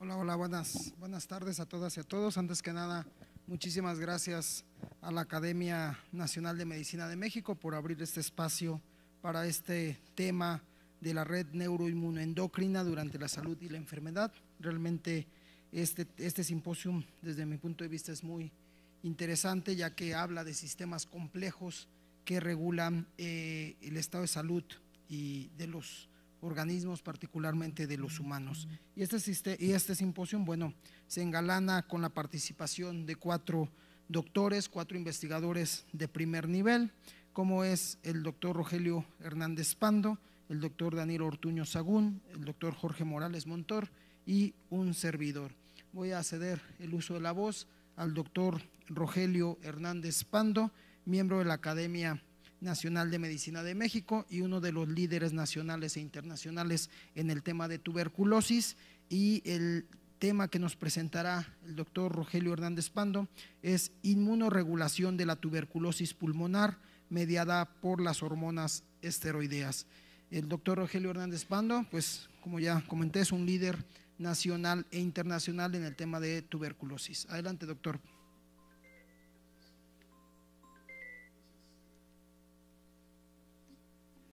Hola, hola, buenas, buenas tardes a todas y a todos. Antes que nada, muchísimas gracias a la Academia Nacional de Medicina de México por abrir este espacio para este tema de la red neuroinmunoendocrina durante la salud y la enfermedad. Realmente este, este simposio, desde mi punto de vista, es muy interesante ya que habla de sistemas complejos que regulan eh, el estado de salud y de los organismos, particularmente de los humanos. Y este, y este simposio, bueno, se engalana con la participación de cuatro doctores, cuatro investigadores de primer nivel, como es el doctor Rogelio Hernández Pando, el doctor Danilo Ortuño Sagún, el doctor Jorge Morales Montor y un servidor. Voy a ceder el uso de la voz al doctor Rogelio Hernández Pando, miembro de la Academia Nacional de Medicina de México y uno de los líderes nacionales e internacionales en el tema de tuberculosis y el tema que nos presentará el doctor Rogelio Hernández Pando es inmunoregulación de la tuberculosis pulmonar mediada por las hormonas esteroideas. El doctor Rogelio Hernández Pando, pues como ya comenté, es un líder nacional e internacional en el tema de tuberculosis. Adelante, doctor.